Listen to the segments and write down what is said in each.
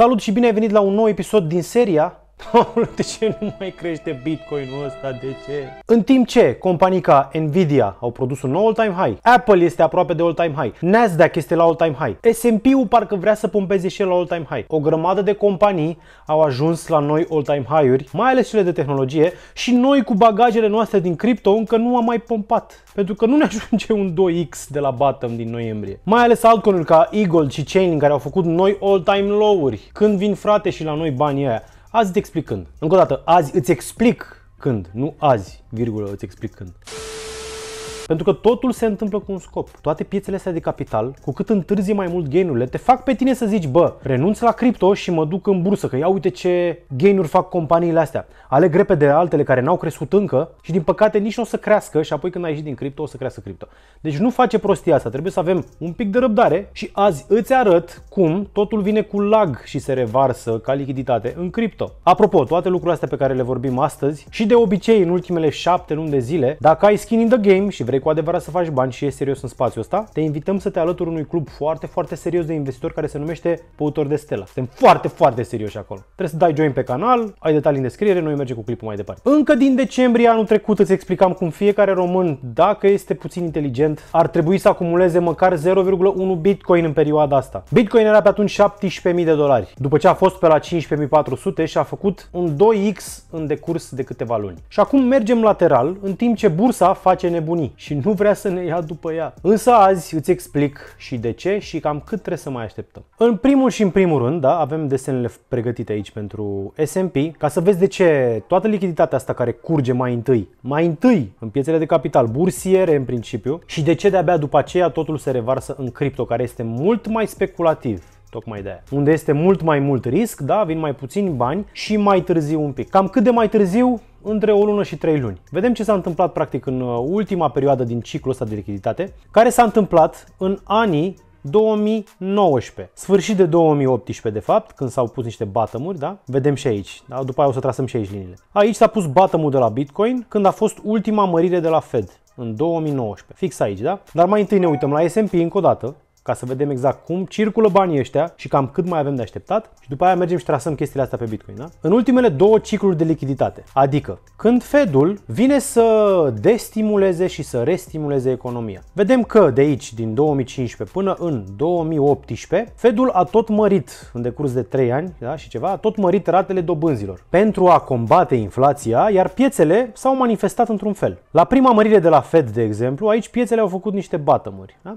Salut și bine ai venit la un nou episod din seria Paul, de ce nu mai crește Bitcoinul ăsta? De ce? În timp ce companii ca Nvidia au produs un nou all-time high, Apple este aproape de all-time high, Nasdaq este la all-time high, S&P-ul parcă vrea să pompeze și el la all-time high. O grămadă de companii au ajuns la noi all-time high-uri, mai ales cele de tehnologie și noi cu bagajele noastre din cripto încă nu am mai pompat, pentru că nu ne ajunge un 2x de la bottom din noiembrie. Mai ales altcoinuri ca Eagle și Chainlink care au făcut noi all-time low-uri. Când vin frate și la noi banii aia? Azi îți explic când. Încă o dată, azi îți explic când, nu azi, virgulă, îți explic când. Pentru că totul se întâmplă cu un scop. Toate piețele astea de capital, cu cât întârzi mai mult gainurile, te fac pe tine să zici, bă, renunț la cripto și mă duc în bursă, că ia uite ce gainuri fac companiile astea. Aleg repede altele care n-au crescut încă și din păcate nici nu o să crească și apoi când ai ieșit din cripto o să crească cripto. Deci nu face prostia asta, trebuie să avem un pic de răbdare și azi îți arăt cum totul vine cu lag și se revarsă ca lichiditate în cripto. Apropo, toate lucrurile astea pe care le vorbim astăzi și de obicei în ultimele șapte luni de zile, dacă ai skin in the game și vrei vrei cu adevărat să faci bani și e serios în spațiul ăsta, te invităm să te alături unui club foarte, foarte serios de investitori care se numește Păutor de Stela. Suntem foarte, foarte serioși acolo. Trebuie să dai join pe canal, ai detalii în descriere, noi mergem cu clipul mai departe. Încă din decembrie anul trecut îți explicam cum fiecare român, dacă este puțin inteligent, ar trebui să acumuleze măcar 0,1 bitcoin în perioada asta. Bitcoin era pe atunci 17.000 de dolari. După ce a fost pe la 15.400 și a făcut un 2x în decurs de câteva luni. Și acum mergem lateral, în timp ce bursa face nebunii și nu vrea să ne ia după ea. Însă azi îți explic și de ce și cam cât trebuie să mai așteptăm. În primul și în primul rând, da, avem desenele pregătite aici pentru S&P, ca să vezi de ce toată lichiditatea asta care curge mai întâi, mai întâi în piețele de capital bursiere în principiu și de ce de-abia după aceea totul se revarsă în cripto, care este mult mai speculativ tocmai de aia. Unde este mult mai mult risc, da, vin mai puțini bani și mai târziu un pic. Cam cât de mai târziu, între o lună și trei luni. Vedem ce s-a întâmplat practic în uh, ultima perioadă din ciclul ăsta de lichiditate, care s-a întâmplat în anii 2019. Sfârșit de 2018, de fapt, când s-au pus niște bottom da? Vedem și aici. Da? După aia o să trasăm și aici liniile. Aici s-a pus bottom de la Bitcoin când a fost ultima mărire de la Fed în 2019. Fix aici, da? Dar mai întâi ne uităm la S&P încă o dată ca să vedem exact cum circulă banii ăștia și cam cât mai avem de așteptat și după aia mergem și trasăm chestiile astea pe Bitcoin. Da? În ultimele două cicluri de lichiditate, adică când Fedul vine să destimuleze și să restimuleze economia. Vedem că de aici, din 2015 până în 2018, Fedul a tot mărit în decurs de 3 ani da, și ceva, a tot mărit ratele dobânzilor pentru a combate inflația, iar piețele s-au manifestat într-un fel. La prima mărire de la Fed, de exemplu, aici piețele au făcut niște batămuri. Da?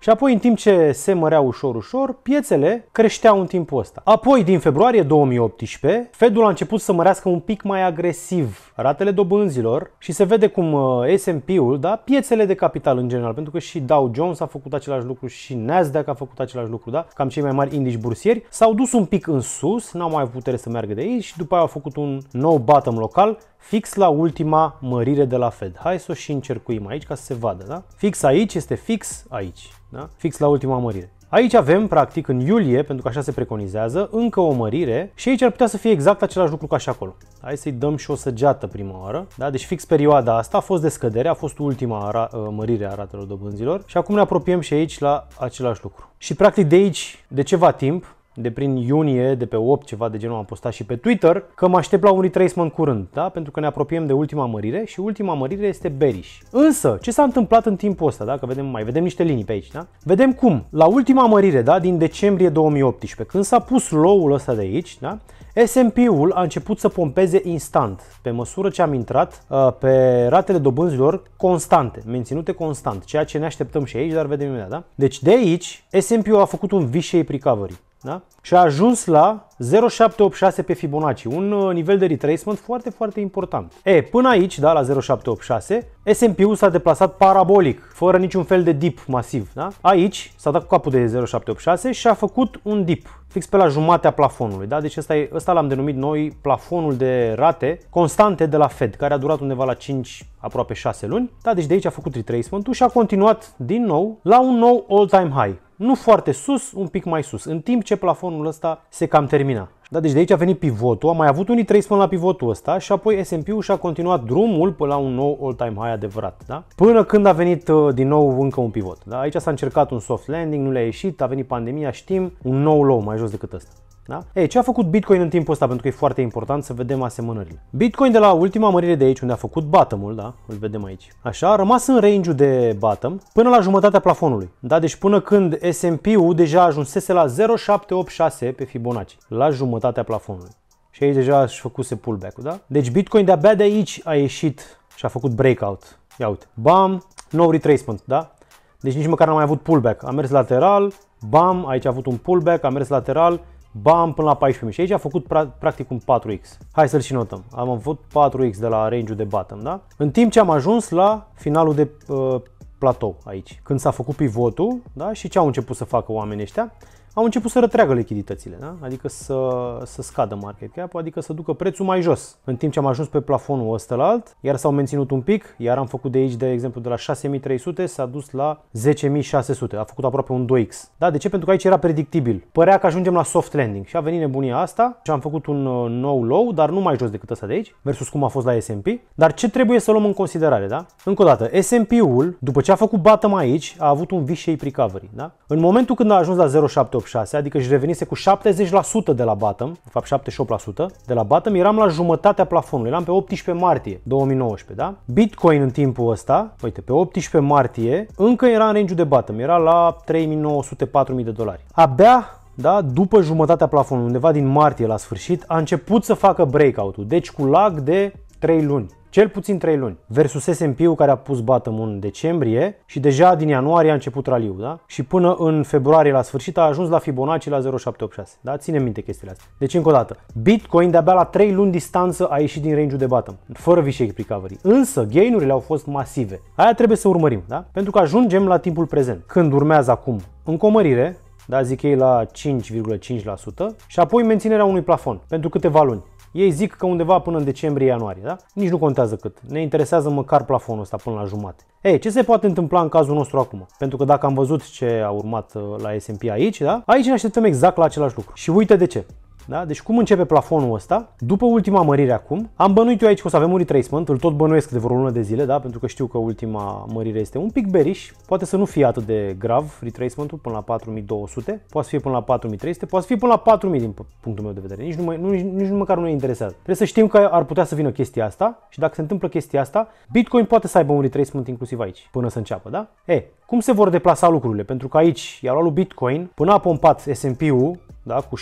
Și apoi, în timp ce se mărea ușor-ușor, piețele creșteau în timpul ăsta. Apoi, din februarie 2018, Fedul a început să mărească un pic mai agresiv ratele dobânzilor și se vede cum uh, S&P-ul, da, piețele de capital în general, pentru că și Dow Jones a făcut același lucru și Nasdaq a făcut același lucru, da, cam cei mai mari indici bursieri, s-au dus un pic în sus, n-au mai avut putere să meargă de aici și după aia au făcut un nou bottom local fix la ultima mărire de la Fed. Hai să o și încercuim aici ca să se vadă, da? Fix aici este fix aici, da? Fix la ultima mărire. Aici avem, practic, în iulie, pentru că așa se preconizează, încă o mărire și aici ar putea să fie exact același lucru ca și acolo. Hai să-i dăm și o săgeată prima oară. Da? Deci fix perioada asta a fost de scădere, a fost ultima ara, uh, mărire a ratelor dobânzilor și acum ne apropiem și aici la același lucru. Și practic de aici, de ceva timp, de prin iunie, de pe 8, ceva de genul, am postat și pe Twitter, că mă aștept la un retracement curând, da? Pentru că ne apropiem de ultima mărire și ultima mărire este bearish. Însă, ce s-a întâmplat în timpul ăsta, da? Că vedem, mai vedem niște linii pe aici, da? Vedem cum, la ultima mărire, da? Din decembrie 2018, când s-a pus low-ul ăsta de aici, da? S&P-ul a început să pompeze instant, pe măsură ce am intrat uh, pe ratele dobânzilor constante, menținute constant, ceea ce ne așteptăm și aici, dar vedem imediat, da? Deci de aici, S&P-ul a făcut un V-shape recovery. Da? Și a ajuns la 0,786 pe Fibonacci, un uh, nivel de retracement foarte, foarte important. E, până aici, da, la 0,786, S&P-ul s-a deplasat parabolic, fără niciun fel de dip masiv. Da? Aici s-a dat cu capul de 0,786 și a făcut un dip, fix pe la jumatea plafonului. Da? Deci ăsta, e, ăsta l-am denumit noi plafonul de rate constante de la Fed, care a durat undeva la 5, aproape 6 luni. Da? Deci de aici a făcut retracement-ul și a continuat din nou la un nou all-time high nu foarte sus, un pic mai sus, în timp ce plafonul ăsta se cam termina. Da, deci de aici a venit pivotul, am mai avut unii trei până la pivotul ăsta și apoi S&P-ul și-a continuat drumul până la un nou all-time high adevărat, da? Până când a venit uh, din nou încă un pivot, da? Aici s-a încercat un soft landing, nu le-a ieșit, a venit pandemia, știm, un nou low mai jos decât ăsta. Da? Ei, ce a făcut Bitcoin în timpul ăsta? Pentru că e foarte important să vedem asemănările. Bitcoin de la ultima mărire de aici, unde a făcut bottom-ul, da? Îl vedem aici. Așa, a rămas în range de bottom până la jumătatea plafonului. Da? Deci până când S&P-ul deja ajunsese la 0,786 pe Fibonacci, la jumătatea plafonului. Și aici deja și făcuse pullback-ul, da? Deci Bitcoin de-abia de aici a ieșit și a făcut breakout. Ia uite, bam, no retracement, da? Deci nici măcar n-a mai avut pullback. A mers lateral, bam, aici a avut un pullback, a mers lateral, bam, până la 14.000 și aici a făcut practic un 4X. Hai să-l și notăm. Am avut 4X de la range de bottom, da? În timp ce am ajuns la finalul de uh, platou aici, când s-a făcut pivotul, da? Și ce au început să facă oamenii ăștia? au început să retragă lichiditățile, da? adică să, să scadă market cap, adică să ducă prețul mai jos. În timp ce am ajuns pe plafonul ăsta la alt, iar s-au menținut un pic, iar am făcut de aici, de exemplu, de la 6300 s-a dus la 10600, a făcut aproape un 2x. Da, de ce? Pentru că aici era predictibil. Părea că ajungem la soft landing și a venit nebunia asta și am făcut un uh, nou low, dar nu mai jos decât ăsta de aici, versus cum a fost la S&P. Dar ce trebuie să luăm în considerare, da? Încă o dată, S&P-ul, după ce a făcut bottom aici, a avut un V-shape recovery, da? În momentul când a ajuns la 0,78 6, adică își revenise cu 70% de la bottom, de fapt 78% de la bottom, eram la jumătatea plafonului, eram pe 18 martie 2019, da? Bitcoin în timpul ăsta, uite, pe 18 martie, încă era în range de bottom, era la 3900-4000 de dolari. Abia da? după jumătatea plafonului, undeva din martie la sfârșit, a început să facă breakout-ul, deci cu lag de 3 luni, cel puțin 3 luni, versus S&P-ul care a pus bottom în decembrie și deja din ianuarie a început raliul, da? Și până în februarie la sfârșit a ajuns la Fibonacci la 0,786, da? Ține minte chestiile astea. Deci încă o dată, Bitcoin de-abia la 3 luni distanță a ieșit din range de bottom, fără V-shape recovery. Însă gainurile au fost masive. Aia trebuie să urmărim, da? Pentru că ajungem la timpul prezent, când urmează acum încomărire, da, zic ei la 5,5% și apoi menținerea unui plafon pentru câteva luni. Ei zic că undeva până în decembrie-ianuarie, da? Nici nu contează cât. Ne interesează măcar plafonul ăsta până la jumate. Ei, ce se poate întâmpla în cazul nostru acum? Pentru că dacă am văzut ce a urmat uh, la S&P aici, da? Aici ne așteptăm exact la același lucru. Și uite de ce. Da? Deci cum începe plafonul ăsta? După ultima mărire acum, am bănuit eu aici că o să avem un retracement, îl tot bănuiesc de vreo lună de zile, da? pentru că știu că ultima mărire este un pic beriș, poate să nu fie atât de grav retracementul până la 4200, poate să fie până la 4300, poate să fie până la 4000 din punctul meu de vedere, nici, nu mai, nu, nici, nici măcar nu ne interesează. Trebuie să știm că ar putea să vină chestia asta și dacă se întâmplă chestia asta, Bitcoin poate să aibă un retracement inclusiv aici, până să înceapă, da? E, cum se vor deplasa lucrurile? Pentru că aici i au luat Bitcoin, până a pompat S&P-ul da? cu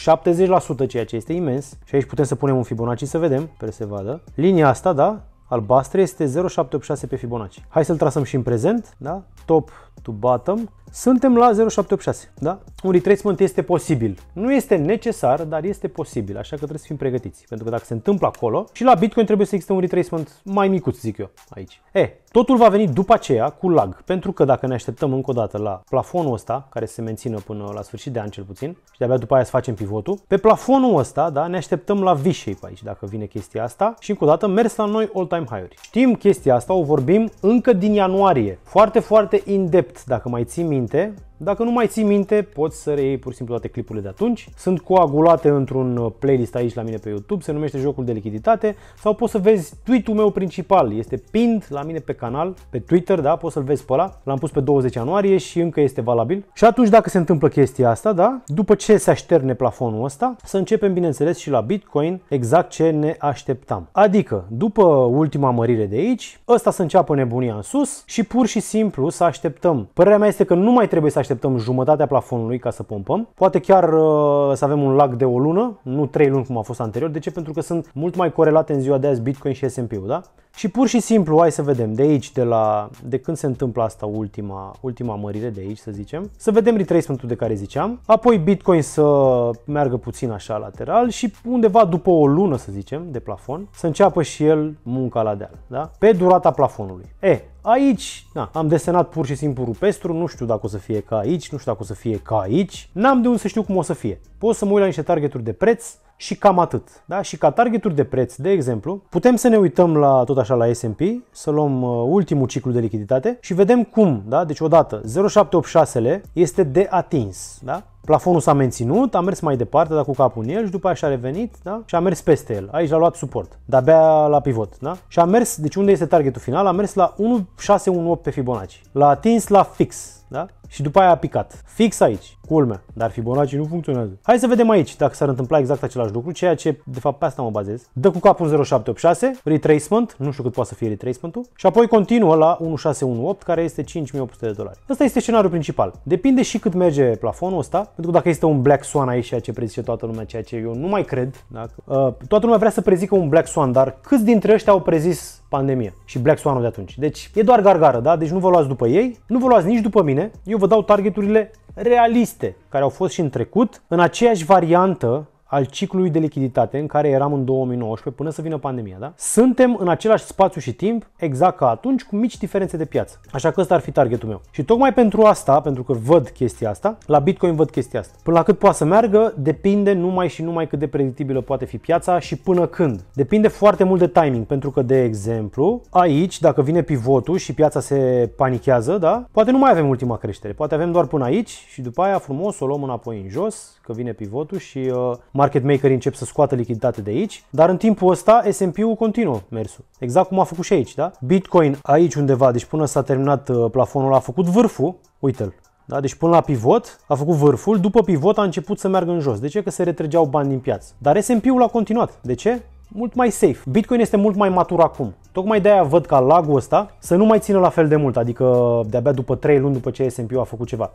70%, ceea ce este imens. Și aici putem să punem un Fibonacci să vedem, pe se vadă. Linia asta, da, albastră este 0,786 pe Fibonacci. Hai să-l trasăm și în prezent, da? top to bottom. Suntem la 0786, da? Un retracement este posibil. Nu este necesar, dar este posibil, așa că trebuie să fim pregătiți. Pentru că dacă se întâmplă acolo, și la Bitcoin trebuie să existe un retracement mai micuț, zic eu, aici. E, totul va veni după aceea cu lag, pentru că dacă ne așteptăm încă o dată la plafonul ăsta, care se mențină până la sfârșit de an cel puțin, și de-abia după aia să facem pivotul, pe plafonul ăsta, da, ne așteptăm la V-shape aici, dacă vine chestia asta, și încă o dată mers la noi all-time high-uri. Știm chestia asta, o vorbim încă din ianuarie, foarte, foarte indept, dacă mai ții minte dacă nu mai ții minte, poți să reiei pur și simplu toate clipurile de atunci. Sunt coagulate într-un uh, playlist aici la mine pe YouTube, se numește Jocul de Lichiditate sau poți să vezi tweet-ul meu principal, este pinned la mine pe canal, pe Twitter, da, poți să-l vezi pe ăla. L-am pus pe 20 ianuarie și încă este valabil. Și atunci dacă se întâmplă chestia asta, da, după ce se așterne plafonul ăsta, să începem bineînțeles și la Bitcoin exact ce ne așteptam. Adică, după ultima mărire de aici, ăsta să înceapă nebunia în sus și pur și simplu să așteptăm. Părerea mea este că nu mai trebuie să așteptăm jumătatea plafonului ca să pompăm. Poate chiar uh, să avem un lag de o lună, nu 3 luni cum a fost anterior. De ce? Pentru că sunt mult mai corelate în ziua de azi Bitcoin și S&P-ul, da? Și pur și simplu, hai să vedem, de aici, de, la, de când se întâmplă asta ultima, ultima mărire de aici, să zicem, să vedem retracementul de care ziceam, apoi Bitcoin să meargă puțin așa lateral și undeva după o lună, să zicem, de plafon, să înceapă și el munca la deal, da? pe durata plafonului. E, Aici, na, am desenat pur și simplu rupestru, nu știu dacă o să fie ca aici, nu știu dacă o să fie ca aici, n-am de unde să știu cum o să fie. Pot să mă uit la niște targeturi de preț și cam atât. Da? Și ca targeturi de preț, de exemplu, putem să ne uităm la tot așa la S&P, să luăm uh, ultimul ciclu de lichiditate și vedem cum, da? Deci odată 0786 este de atins, da? Plafonul s-a menținut, a mers mai departe, dar cu capul în el și după aia și-a revenit da? și a mers peste el. Aici l-a luat suport, dar abia la pivot. Da? Și a mers, deci unde este targetul final? A mers la 1618 pe Fibonacci. L-a atins la fix, da? Și după aia a picat. Fix aici, culme dar Fibonacci nu funcționează. Hai să vedem aici dacă s-ar întâmpla exact același lucru, ceea ce de fapt pe asta mă bazez. Dă cu capul 0786, retracement, nu știu cât poate să fie retracementul, și apoi continuă la 1618, care este 5800 de dolari. Ăsta este scenariul principal. Depinde și cât merge plafonul ăsta, pentru că dacă este un black swan aici, ceea ce prezice toată lumea, ceea ce eu nu mai cred, dacă, uh, toată lumea vrea să prezică un black swan, dar câți dintre ăștia au prezis pandemie și Black Swan-ul de atunci. Deci e doar gargară, da? Deci nu vă luați după ei, nu vă luați nici după mine. Eu vă dau targeturile realiste, care au fost și în trecut, în aceeași variantă al ciclului de lichiditate în care eram în 2019 până să vină pandemia, da? Suntem în același spațiu și timp, exact ca atunci, cu mici diferențe de piață. Așa că ăsta ar fi targetul meu. Și tocmai pentru asta, pentru că văd chestia asta, la Bitcoin văd chestia asta. Până la cât poate să meargă, depinde numai și numai cât de predictibilă poate fi piața și până când. Depinde foarte mult de timing, pentru că, de exemplu, aici, dacă vine pivotul și piața se panichează, da? Poate nu mai avem ultima creștere, poate avem doar până aici și după aia frumos o luăm înapoi în jos, că vine pivotul și uh, market maker încep să scoată lichiditate de aici, dar în timpul ăsta S&P-ul continuă mersul. Exact cum a făcut și aici, da? Bitcoin aici undeva, deci până s-a terminat uh, plafonul, a făcut vârful, uite-l, da? Deci până la pivot a făcut vârful, după pivot a început să meargă în jos. De ce? Că se retrăgeau bani din piață. Dar S&P-ul a continuat. De ce? Mult mai safe. Bitcoin este mult mai matur acum. Tocmai de-aia văd ca lagul ăsta să nu mai țină la fel de mult, adică de-abia după 3 luni după ce S&P-ul a făcut ceva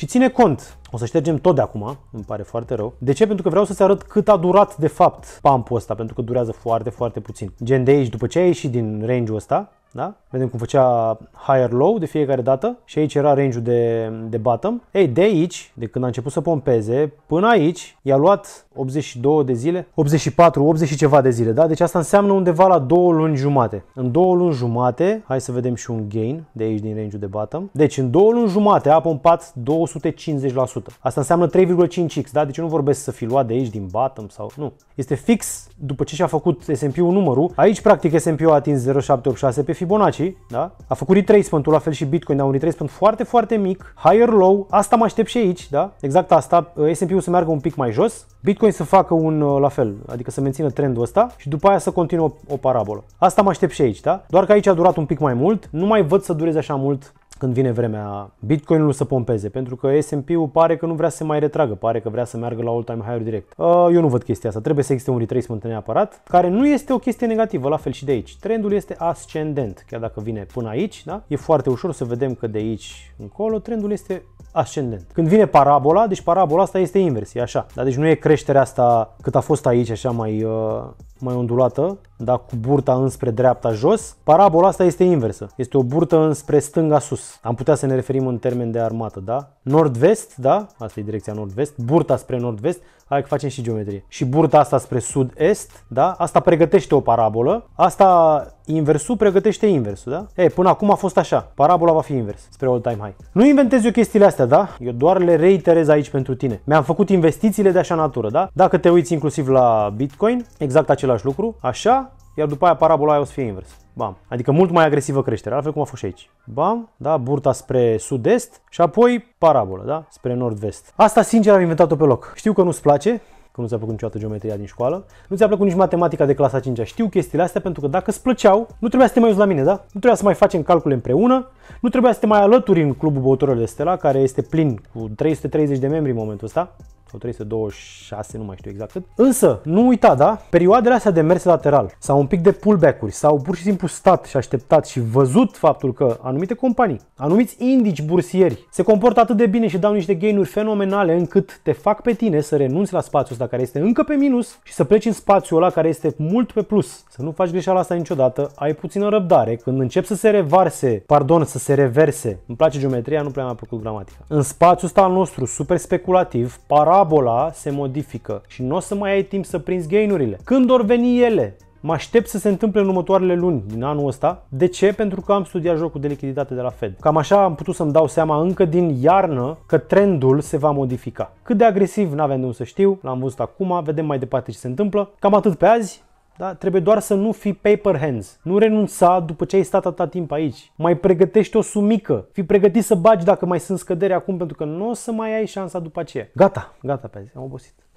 și ține cont o să ștergem tot de acum, îmi pare foarte rău. De ce? Pentru că vreau să-ți arăt cât a durat de fapt pump-ul ăsta, pentru că durează foarte, foarte puțin. Gen de aici, după ce ai ieșit din range-ul ăsta, da? Vedem cum făcea higher-low de fiecare dată și aici era range-ul de, de bottom. Ei, de aici, de când a început să pompeze, până aici i-a luat 82 de zile, 84, 80 ceva de zile, da? Deci asta înseamnă undeva la 2 luni jumate. În 2 luni jumate, hai să vedem și un gain de aici din range-ul de bottom. Deci în 2 luni jumate a pompat 250%. Asta înseamnă 3,5x, da? Deci nu vorbesc să fi luat de aici din bottom sau nu. Este fix după ce și-a făcut S&P-ul numărul. Aici practic S&P-ul a atins 0,786 pe Fibonacci, da? A făcut retracement la fel și Bitcoin, dar Un retracement foarte, foarte mic, higher low, asta mă aștept și aici, da? Exact asta, eh, S&P-ul să meargă un pic mai jos, Bitcoin să facă un eh, la fel, adică să mențină trendul ăsta și după aia să continuă o parabolă. Asta mă aștept și aici, da? Doar că aici a durat un pic mai mult, nu mai văd să dureze așa mult când vine vremea Bitcoinul să pompeze, pentru că S&P-ul pare că nu vrea să se mai retragă, pare că vrea să meargă la all-time high direct. Uh, eu nu văd chestia asta, trebuie să existe un retracement neapărat, care nu este o chestie negativă, la fel și de aici. Trendul este ascendent, chiar dacă vine până aici, da? e foarte ușor să vedem că de aici încolo trendul este ascendent. Când vine parabola, deci parabola asta este invers, e așa. Da? Deci nu e creșterea asta cât a fost aici, așa mai, uh, mai ondulată, da, cu burta înspre dreapta jos, parabola asta este inversă. Este o burtă înspre stânga sus. Am putea să ne referim în termen de armată, da? Nord-vest, da? Asta e direcția nord-vest. Burta spre nord-vest, hai că facem și geometrie. Și burta asta spre sud-est, da? Asta pregătește o parabolă. Asta inversul pregătește inversul, da? Ei, până acum a fost așa. Parabola va fi invers, spre all-time high. Nu inventez eu chestiile astea, da? Eu doar le reiterez aici pentru tine. Mi-am făcut investițiile de așa natură, da? Dacă te uiți inclusiv la Bitcoin, exact același lucru, așa, iar după aia parabola aia o să fie invers. Bam. Adică mult mai agresivă creștere, altfel cum a fost și aici. Bam, da, burta spre sud-est și apoi parabolă, da, spre nord-vest. Asta, sincer, am inventat-o pe loc. Știu că nu-ți place, că nu ți-a plăcut niciodată geometria din școală, nu ți-a plăcut nici matematica de clasa 5 -a. Știu chestiile astea pentru că dacă îți plăceau, nu trebuia să te mai uiți la mine, da? Nu trebuia să mai facem calcule împreună, nu trebuia să te mai alături în clubul Băutorilor de Stela, care este plin cu 330 de membri în momentul ăsta sau 326, nu mai știu exact cât. Însă, nu uita, da, perioadele astea de mers lateral sau un pic de pullback-uri sau pur și simplu stat și așteptat și văzut faptul că anumite companii, anumiți indici bursieri se comportă atât de bine și dau niște gainuri fenomenale încât te fac pe tine să renunți la spațiul ăsta care este încă pe minus și să pleci în spațiul ăla care este mult pe plus. Să nu faci greșeala asta niciodată, ai puțină răbdare când încep să se revarse, pardon, să se reverse. Îmi place geometria, nu prea mi-a plăcut gramatica. În spațiul ăsta al nostru, super speculativ, para parabola se modifică și nu o să mai ai timp să prinzi gainurile. Când or veni ele? Mă aștept să se întâmple în următoarele luni din anul ăsta. De ce? Pentru că am studiat jocul de lichiditate de la Fed. Cam așa am putut să-mi dau seama încă din iarnă că trendul se va modifica. Cât de agresiv n avem de să știu, l-am văzut acum, vedem mai departe ce se întâmplă. Cam atât pe azi, da? Trebuie doar să nu fii paper hands. Nu renunța după ce ai stat atâta timp aici. Mai pregătești o sumică. Fii pregătit să bagi dacă mai sunt scăderi acum pentru că nu o să mai ai șansa după aceea. Gata, gata pe azi. Am obosit.